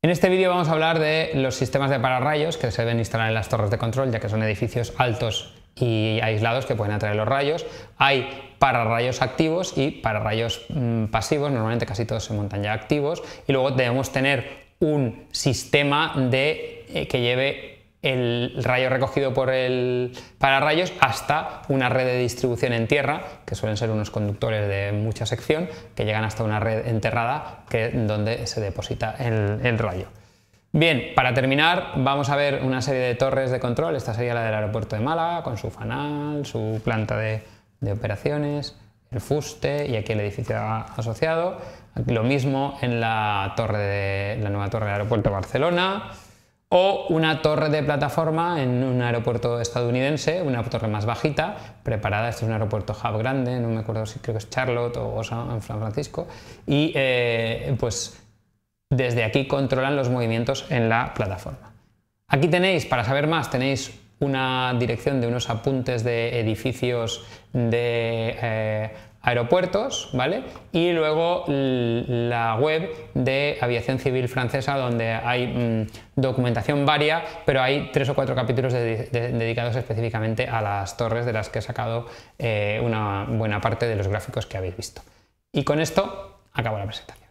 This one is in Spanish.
En este vídeo vamos a hablar de los sistemas de pararrayos que se deben instalar en las torres de control, ya que son edificios altos y aislados que pueden atraer los rayos. Hay pararrayos activos y pararrayos mm, pasivos, normalmente casi todos se montan ya activos, y luego debemos tener un sistema de, eh, que lleve el rayo recogido por el pararrayos hasta una red de distribución en tierra, que suelen ser unos conductores de mucha sección, que llegan hasta una red enterrada que, donde se deposita el, rayo. Bien, para terminar vamos a ver una serie de torres de control, esta sería la del aeropuerto de Málaga, con su fanal, su planta de, operaciones, el fuste y aquí el edificio asociado. Lo mismo en la, torre de, la nueva torre del aeropuerto de Barcelona o una torre de plataforma en un aeropuerto estadounidense, una torre más bajita, preparada, este es un aeropuerto hub grande, no me acuerdo si creo que es Charlotte o San Francisco, y eh, pues desde aquí controlan los movimientos en la plataforma. Aquí tenéis, para saber más, tenéis una dirección de unos apuntes de edificios de... Eh, aeropuertos, ¿vale? Y luego la web de aviación civil francesa donde hay mm, documentación varia, pero hay tres o cuatro capítulos dedicados específicamente a las torres de las que he sacado eh, una buena parte de los gráficos que habéis visto. Y con esto acabo la presentación.